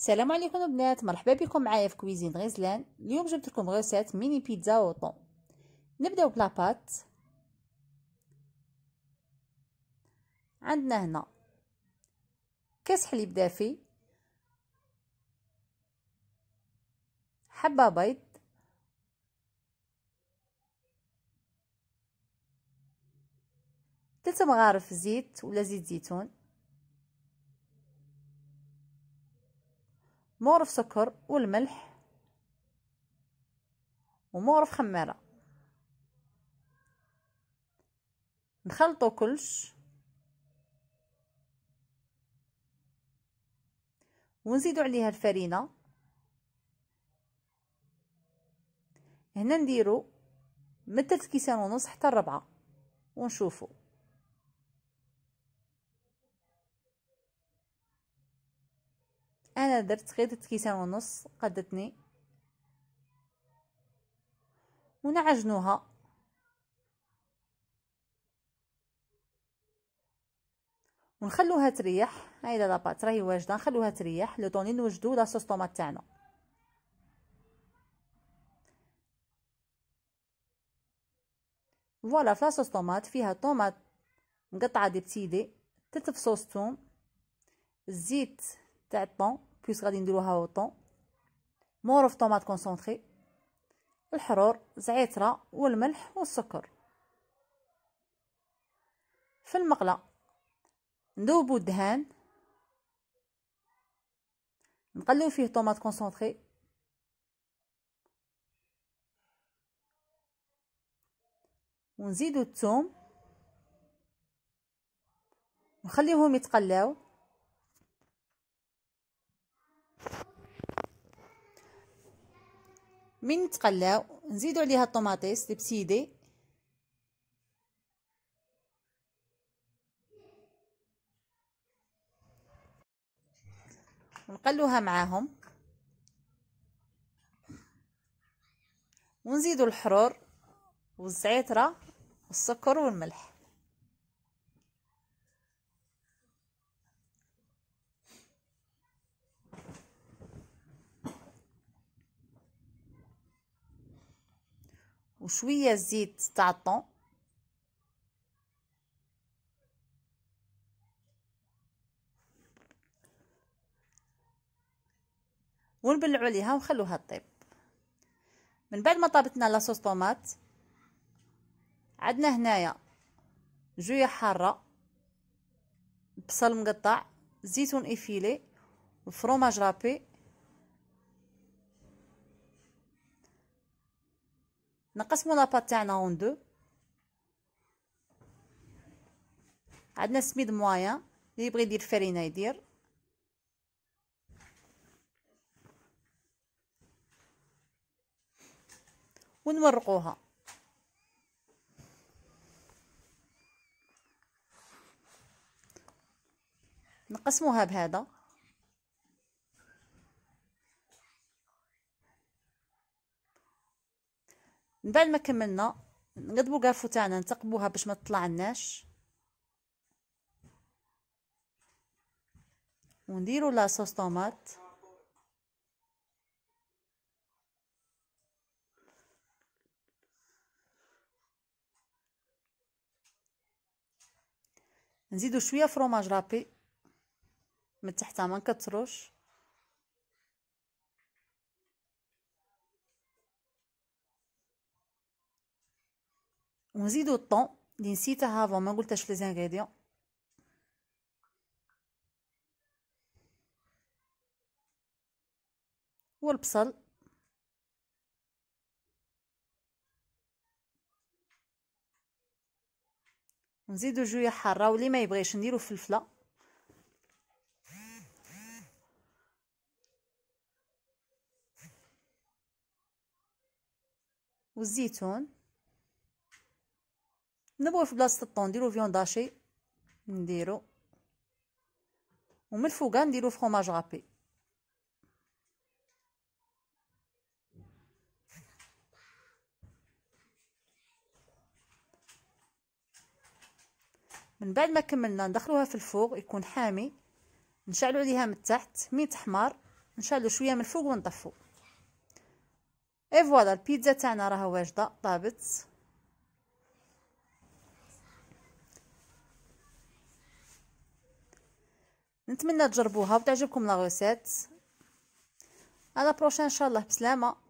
السلام عليكم البنات مرحبا بكم معايا في كويزين غزلان اليوم جبت لكم غوسات ميني بيتزا وطون نبداو بلاباط عندنا هنا كاس حليب دافي حبه بيض ثلاثة مغارف زيت ولا زيت زيتون مغرف سكر والملح ومغرف خمارة نخلطو كلش ونزيدو عليها الفرينة هنا نديرو من تلت كيسان ونص حتى الربعة ونشوفو انا درت غير درت كيسان ونص قدتني ونعجنوها ونخلوها تريح هاي لا لاباط راهي واجده نخلوها تريح لو طوني نوجدو لاصوص طوماط تاعنا فوالا في طوماط فيها طوماط مقطعه دي بتيدي تلت فصوص ثوم الزيت تاع الطون بيس غادي نديروها وطون اوف طوماط كونسونطري الحرور زعترة والملح والسكر في المقلة نذوبو الدهان نقلو فيه طوماط كونسونطري ونزيدو الثوم ونخليوهم يتقلاو من تقلاو نزيدو عليها الطوماطيس لبسيدي ونقلوها معاهم ونزيدو الحرور والزعترة والسكر والملح وشويه زيت تاع الطون ونبلعوا ليها ونخلوها طيب من بعد ما طابتنا لاصوص طومات عندنا هنايا جويه حاره بصل مقطع زيتون افيلي وفروماج رابي نقسمو لاباط تاعنا اون دو عندنا سميد موايان اللي يبغي يدير فرينه يدير ونورقوها نقسموها بهذا من بعد ما كملنا نقلبوا الكافو تاعنا نتقبوها باش ما تطلعناش لناش ونديروا لا صوص طوماط نزيدو شويه فروماج رابي من تحتها ما نكتروش ونزيدو الطون اللي نسيتها هافون ما قلتش لي زانغيديون والبصل نزيدو جوية حارة ولي ما يبغيش نديرو فلفلة والزيتون نبغيو في بلاصه الطون نديرو فيون داشي نديرو ومن الفوق نديرو فخوماج غابي من بعد ما كملنا ندخلوها في الفوق يكون حامي نشعلو عليها من التحت من تحمر نشعلو شويه من الفوق ونطفو اي فوالا البيتزا تاعنا راها واجده طابت نتمنى تجربوها وتعجبكم لا على بروشان ان شاء الله بسلامه